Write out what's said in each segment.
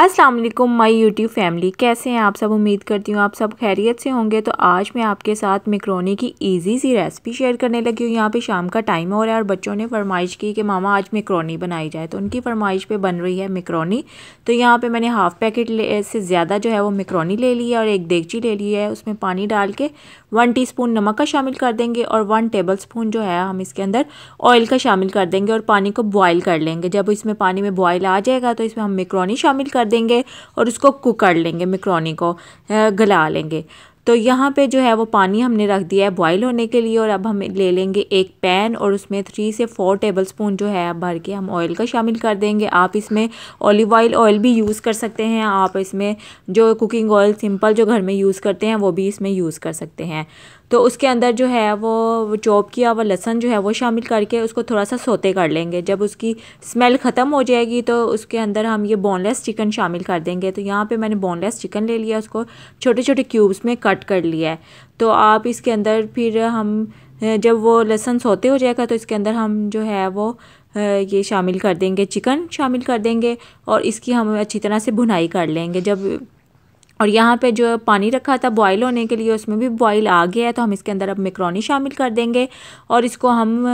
अस्सलाम वालेकुम my YouTube family कैसे हैं आप सब उम्मीद करती हूँ आप सब खैरियत से होंगे तो आज मैं आपके साथ मेकरोनी की इजी सी रेसिपी शेयर करने लगी हूँ यहाँ पे शाम का टाइम हो रहा है और बच्चों ने फरमाइश की कि मामा आज मेकरोनी बनाई जाए तो उनकी फरमाइश पे बन रही है मेकरोनी तो यहाँ पर मैंने हाफ़ पैकेट से ज़्यादा जो है वो मैक्रोनी ले ली है और एक देगची ले ली है उसमें पानी डाल के वन टी नमक का शामिल कर देंगे और वन टेबल जो है हम इसके अंदर ऑयल का शामिल कर देंगे और पानी को बॉयल कर लेंगे जब इसमें पानी में बॉयल आ जाएगा तो इसमें हम मेकरोनी शामिल कर देंगे और उसको कुक कर लेंगे मिक्रोनी को गला लेंगे तो यहाँ पे जो है वो पानी हमने रख दिया है बॉईल होने के लिए और अब हम ले लेंगे एक पैन और उसमें थ्री से फोर टेबल स्पून जो है भर के हम ऑयल का शामिल कर देंगे आप इसमें ऑलिव ऑयल ऑयल भी यूज़ कर सकते हैं आप इसमें जो कुकिंग ऑयल सिंपल जो घर में यूज़ करते हैं वो भी इसमें यूज़ कर सकते हैं तो उसके अंदर जो है वो चॉप किया हुआ लहसन जो है वो शामिल करके उसको थोड़ा सा सोते कर लेंगे जब उसकी स्मेल ख़त्म हो जाएगी तो उसके अंदर हम ये बोनलेस चिकन शामिल कर देंगे तो यहाँ पे मैंने बोनलेस चिकन ले लिया उसको छोटे छोटे क्यूब्स में कट कर लिया है तो आप इसके अंदर फिर हम जब वो लहसन सोते हो जाएगा तो इसके अंदर हम जो है वो ये शामिल कर देंगे चिकन शामिल कर देंगे और इसकी हम अच्छी तरह से भुनाई कर लेंगे जब और यहाँ पे जो पानी रखा था बॉईल होने के लिए उसमें भी बॉईल आ गया है तो हम इसके अंदर अब मेकरोनी शामिल कर देंगे और इसको हम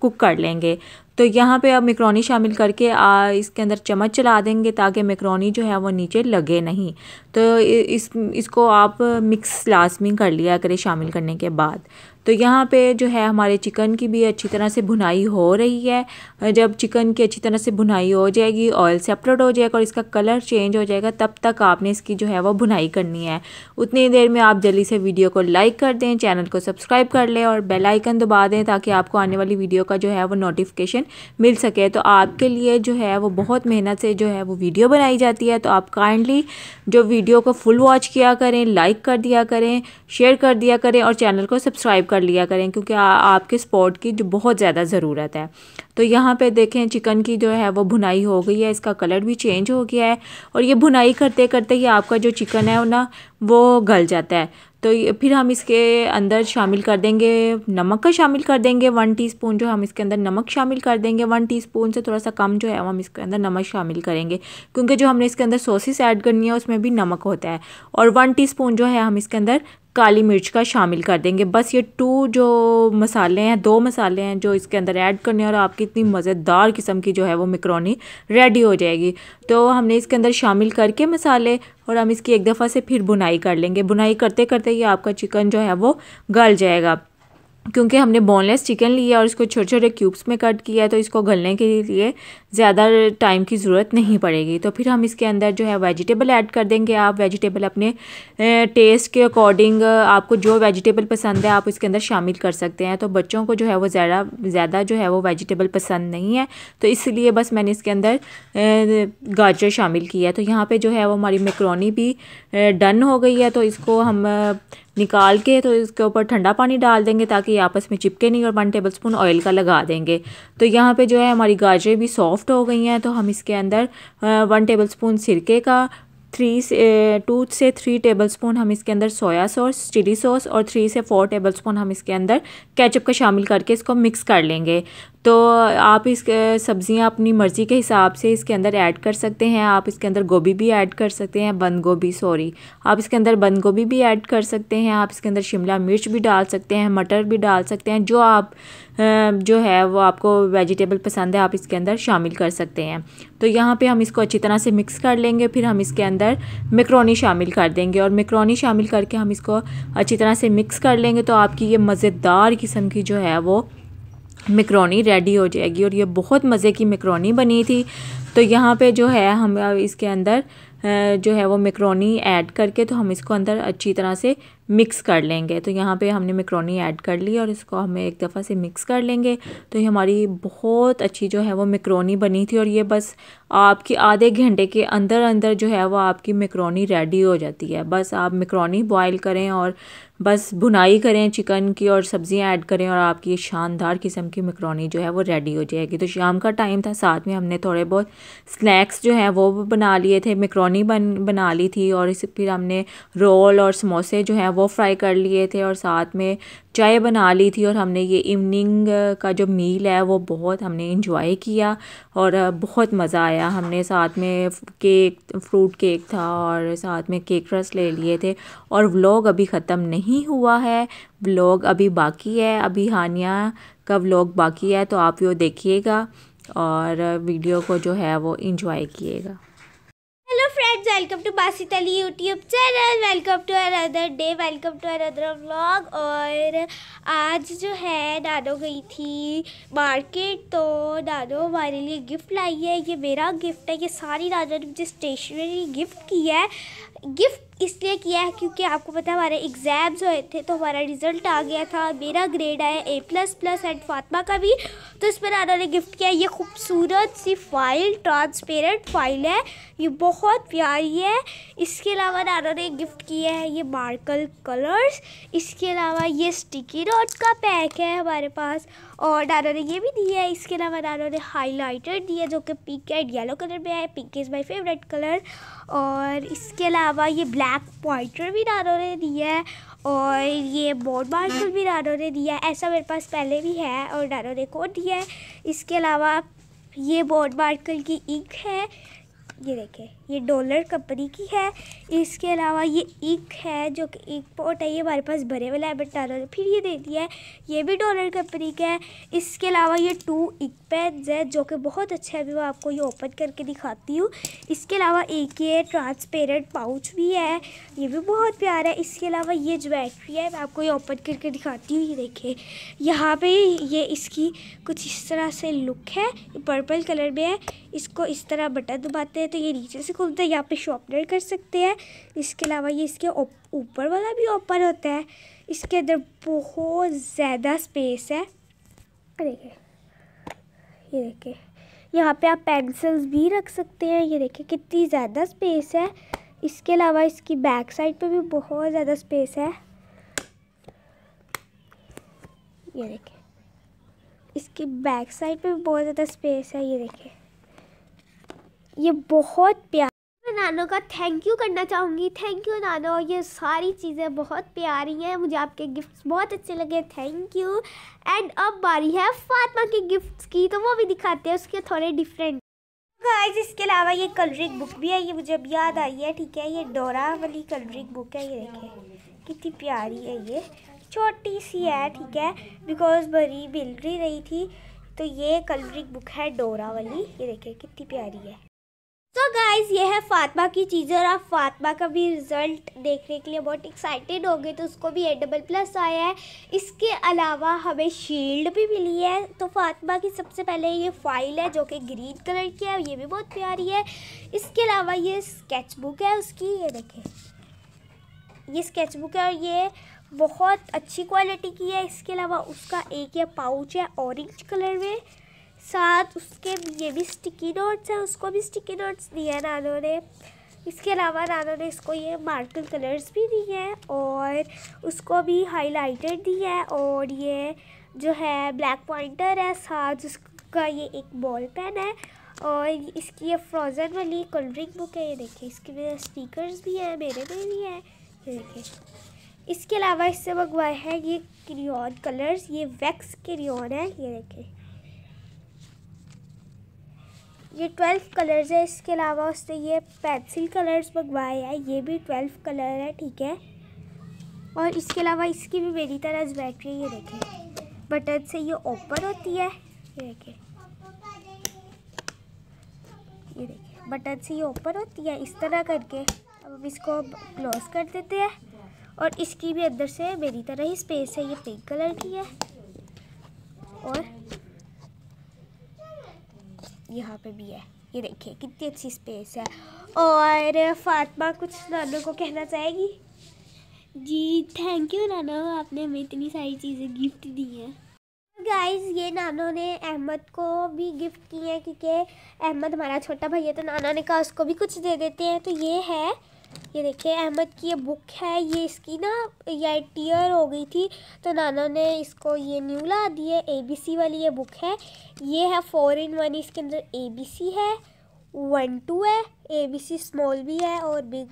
कुक कर लेंगे तो यहाँ पे अब मेकरोनी शामिल करके आ, इसके अंदर चम्मच चला देंगे ताकि मेकरोनी जो है वो नीचे लगे नहीं तो इस इसको आप मिक्स लाजमी कर लिया करें शामिल करने के बाद तो यहाँ पे जो है हमारे चिकन की भी अच्छी तरह से भुनाई हो रही है जब चिकन की अच्छी तरह से भुनाई हो जाएगी ऑयल सेपरेट हो जाएगा और इसका कलर चेंज हो जाएगा तब तक आपने इसकी जो है वो भुनाई करनी है उतनी देर में आप जल्दी से वीडियो को लाइक कर दें चैनल को सब्सक्राइब कर लें और बेलाइकन दबा दें ताकि आपको आने वाली वीडियो का जो है वो नोटिफिकेशन कंटेंट मिल सके तो आपके लिए जो है वो बहुत मेहनत से जो है वो वीडियो बनाई जाती है तो आप काइंडली जो वीडियो को फुल वॉच किया करें लाइक कर दिया करें शेयर कर दिया करें और चैनल को सब्सक्राइब कर लिया करें क्योंकि आ, आपके सपोर्ट की जो बहुत ज़्यादा ज़रूरत है तो यहाँ पे देखें चिकन की जो है वो भुनाई हो गई है इसका कलर भी चेंज हो गया है और ये भुनाई करते करते ही आपका जो चिकन है ना वो गल जाता है तो फिर हम इसके अंदर शामिल कर देंगे नमक का शामिल कर देंगे वन टीस्पून जो हम इसके अंदर नमक शामिल कर देंगे वन टीस्पून से थोड़ा सा कम जो है हम इसके अंदर नमक शामिल करेंगे क्योंकि जो हमने इसके अंदर सॉसेस ऐड करनी है उसमें भी नमक होता है और वन टीस्पून जो है हम इसके अंदर काली मिर्च का शामिल कर देंगे बस ये टू जो मसाले हैं दो मसाले हैं जो इसके अंदर ऐड करने हैं और आपकी इतनी मज़ेदार किस्म की जो है वो मिक्रोनी रेडी हो जाएगी तो हमने इसके अंदर शामिल करके मसाले और हम इसकी एक दफ़ा से फिर बुनाई कर लेंगे बुनाई करते करते ये आपका चिकन जो है वो गल जाएगा क्योंकि हमने बोनलेस चिकन लिया और इसको छोटे छोटे क्यूब्स में कट किया है तो इसको गलने के लिए ज़्यादा टाइम की ज़रूरत नहीं पड़ेगी तो फिर हम इसके अंदर जो है वेजिटेबल ऐड कर देंगे आप वेजिटेबल अपने टेस्ट के अकॉर्डिंग आपको जो वेजिटेबल पसंद है आप इसके अंदर शामिल कर सकते हैं तो बच्चों को जो है वो ज़्यादा ज़्यादा जो है वो वेजिटेबल पसंद नहीं है तो इसलिए बस मैंने इसके अंदर गाजर शामिल किया है तो यहाँ पर जो है वो हमारी मेकरोनी भी डन हो गई है तो इसको हम निकाल के तो इसके ऊपर ठंडा पानी डाल देंगे ताकि आपस में चिपके नहीं और वन टेबल स्पून ऑयल का लगा देंगे तो यहाँ पे जो है हमारी गाजरें भी सॉफ्ट हो गई हैं तो हम इसके अंदर वन टेबल स्पून सिरके का थ्री से टू से थ्री टेबल स्पून हम इसके अंदर सोया सॉस चिली सॉस और थ्री से फोर टेबल स्पून हम इसके अंदर केचप का शामिल करके इसको मिक्स कर लेंगे तो आप इस सब्ज़ियाँ अपनी मर्ज़ी के हिसाब से इसके अंदर ऐड कर सकते हैं आप इसके अंदर गोभी भी ऐड कर सकते हैं बंद गोभी सॉरी आप इसके अंदर बंद गोभी भी ऐड कर सकते हैं आप इसके अंदर शिमला मिर्च भी डाल सकते हैं मटर भी डाल सकते हैं जो आप जो है वो आपको वेजिटेबल पसंद है आप इसके अंदर शामिल कर सकते हैं तो यहाँ पे हम इसको अच्छी तरह से मिक्स कर लेंगे फिर हम इसके अंदर मेकरोनी शामिल कर देंगे और मेकरोनी शामिल करके हम इसको अच्छी तरह से मिक्स कर लेंगे तो आपकी ये मज़ेदार किस्म की जो है वो मिक्रोनी रेडी हो जाएगी और ये बहुत मज़े की मिक्रोनी बनी थी तो यहाँ पे जो है हम इसके अंदर जो है वो मिक्रोनी ऐड करके तो हम इसको अंदर अच्छी तरह से मिक्स कर लेंगे तो यहाँ पे हमने मेकरोनी ऐड कर ली और इसको हमें एक दफ़ा से मिक्स कर लेंगे तो ये हमारी बहुत अच्छी जो है वो मेकरोनी बनी थी और ये बस आपकी आधे घंटे के अंदर अंदर जो है वो आपकी मेकरोनी रेडी हो जाती है बस आप मेकरोनी बॉईल करें और बस भुनाई करें चिकन की और सब्ज़ियाँ ऐड करें और आपकी ये शानदार किस्म की मेकरोनी जो है वो रेडी हो जाएगी तो शाम का टाइम था साथ में हमने थोड़े बहुत स्नैक्स जो हैं वो बना लिए थे मेकरोनी बन बना ली थी और इस फिर हमने रोल और समोसे जो हैं वो फ्राई कर लिए थे और साथ में चाय बना ली थी और हमने ये इवनिंग का जो मील है वो बहुत हमने इंजॉय किया और बहुत मज़ा आया हमने साथ में केक फ्रूट केक था और साथ में केक रस ले लिए थे और व्लॉग अभी ख़त्म नहीं हुआ है व्लॉग अभी बाकी है अभी हानिया का व्लॉग बाकी है तो आप वो देखिएगा और वीडियो को जो है वो इंजॉय किएगा friends welcome to Basit Ali YouTube channel welcome to another day welcome to another vlog और आज जो है दादो गई थी मार्केट तो दादो हमारे लिए गिफ्ट लाई है ये मेरा गिफ्ट है ये सारी दादा ने मुझे स्टेशनरी गिफ्ट किया है गिफ्ट इसलिए किया है क्योंकि आपको पता है हमारे एग्ज़ाम्स हुए थे तो हमारा रिज़ल्ट आ गया था मेरा ग्रेड आया A plus plus and Fatima का भी तो इस पर नाना ने गिफ्ट किया ये खूबसूरत सी फाइल ट्रांसपेरेंट फाइल है ये बहुत प्यारी है इसके अलावा नाना ने गिफ्ट किया है ये मार्कल कलर्स इसके अलावा ये स्टिकी रोड का पैक है हमारे पास और नाना ने ये भी दिया है इसके अलावा नाना ने हाईलाइटर दिया जो कि पिंक एंड येलो कलर में आया pink is my favourite colour और इसके अलावा ये ब्लैक ब्लैक पॉइंटर भी डारो ने दिया है और ये बोर्ड मार्शल भी डारो ने दिया है ऐसा मेरे पास पहले भी है और डारो ने कोड दिया है इसके अलावा ये बोर्ड मार्कल की इंक है ये देखें ये डॉलर कंपनी की है इसके अलावा ये एक है जो कि एक पोट है ये हमारे पास भरे वाला है बट फिर ये दे दिया है ये भी डॉलर कंपनी का है इसके अलावा ये टू इक पैड्स है जो कि बहुत अच्छा है अभी मैं आपको ये ओपन करके दिखाती हूँ इसके अलावा एक ये ट्रांसपेरेंट पाउच भी है ये भी बहुत प्यारा है इसके अलावा ये ज्वेलरी है मैं आपको ये ओपन करके दिखाती हूँ ये देखिए यहाँ पे ये इसकी कुछ इस तरह से लुक है पर्पल कलर में है इसको इस तरह बटन दबाते हैं तो ये नीचे से खुलता तो है यहाँ पे शॉपनर कर सकते हैं इसके अलावा ये इसके ऊपर वाला भी ओपन होता है इसके अंदर बहुत ज़्यादा स्पेस है देखिए ये देखिए यहाँ पे आप पेंसिल्स भी रख सकते हैं ये देखिए कितनी ज़्यादा स्पेस है इसके अलावा इसकी बैक साइड पे भी बहुत ज़्यादा स्पेस है ये देखिए इसकी बैक साइड पे भी बहुत ज़्यादा स्पेस है ये देखिए ये बहुत प्यार नानो का थैंक यू करना चाहूँगी थैंक यू नानो ये सारी चीज़ें बहुत प्यारी हैं मुझे आपके गिफ्ट्स बहुत अच्छे लगे थैंक यू एंड अब बारी है फातिमा के गिफ्ट्स की तो वो भी दिखाते हैं उसके थोड़े डिफरेंट गाइस इसके अलावा ये कलरिंग बुक भी है ये मुझे अब याद आई है ठीक है ये डोरा वाली कलरिंग बुक है ये देखें कितनी प्यारी है ये छोटी सी है ठीक है बिकॉज बड़ी मिल रही थी तो ये कलरिंग बुक है डोरा वाली ये देखें कितनी प्यारी है गाइज ये है फातमा की चीज़ें और आप फातमा का भी रिज़ल्ट देखने के लिए बहुत एक्साइटेड हो गए तो उसको भी ए डबल प्लस आया है इसके अलावा हमें शील्ड भी मिली है तो फातमा की सबसे पहले ये फाइल है जो कि ग्रीन कलर की है ये भी बहुत प्यारी है इसके अलावा ये स्केच बुक है उसकी ये देखें ये स्केच बुक है और ये बहुत अच्छी क्वालिटी की है इसके अलावा उसका एक यह पाउच है ऑरेंज कलर में साथ उसके ये भी स्टिकी नोट्स है उसको भी स्टिकी नोट्स दिए हैं नानों ने इसके अलावा नानों ने इसको ये मार्कर कलर्स भी दिए हैं और उसको भी हाइलाइटर दिया है और ये जो है ब्लैक पॉइंटर है साथ उसका ये एक बॉल पेन है और इसकी ये फ्रोज़न वाली कोल्ड ड्रिंक बुक है ये देखिए इसके मेरे स्पीकर्स भी हैं मेरे में भी हैं ये देखिए इसके अलावा इससे मंगवाए हैं ये क्रियॉन कलर्स ये वैक्स क्रियॉन है ये देखिए ये ट्वेल्व कलर्स है इसके अलावा उसने ये पेंसिल कलर्स मंगवाए हैं ये भी ट्वेल्व कलर है ठीक है और इसके अलावा इसकी भी मेरी तरह बैटरी ये देखें बटन से ये ओपन होती है ये देखें ये देखिए बटन से ये ओपन होती है इस तरह करके अब हम इसको क्लोज कर देते हैं और इसकी भी अंदर से मेरी तरह ही स्पेस है ये पिंक कलर की है और यहाँ पे भी है ये देखिए कितनी अच्छी स्पेस है और फातिमा कुछ नानों को कहना चाहेगी जी थैंक यू नाना आपने हमें इतनी सारी चीज़ें गिफ्ट दी हैं गाइज़ ये नानों ने अहमद को भी गिफ्ट किए हैं क्योंकि अहमद हमारा छोटा भाई है तो नाना ने कहा उसको भी कुछ दे देते हैं तो ये है ये देखिए अहमद की ये बुक है ये इसकी ना ये टीयर हो गई थी तो नाना ने इसको ये न्यू ला दी है ए बी सी वाली ये बुक है ये है फोर इन वन इसके अंदर ए बी सी है वन टू है ए बी सी स्मॉल भी है और बिग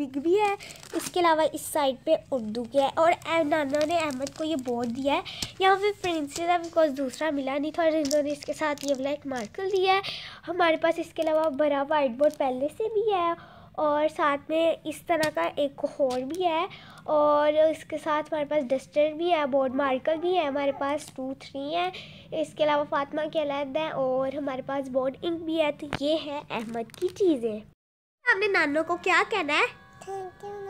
बिग भी है इसके अलावा इस साइड पे उर्दू के है और नाना ने अहमद को ये बोर्ड दिया है यहाँ पे प्रिंसेस है बिकॉज दूसरा मिला नहीं था और इन्होंने इसके साथ ये वाला एक मार्कल दिया है हमारे पास इसके अलावा बड़ा वाइट बोर्ड पहले से भी है और साथ में इस तरह का एक हॉर भी है और इसके साथ हमारे पास डस्टर भी है बोर्ड मार्कर भी है हमारे पास टू थ्री है इसके अलावा फातिमा के अलग है और हमारे पास बोर्ड इंक भी है तो ये है अहमद की चीज़ें आपने नानों को क्या कहना है थैंक यू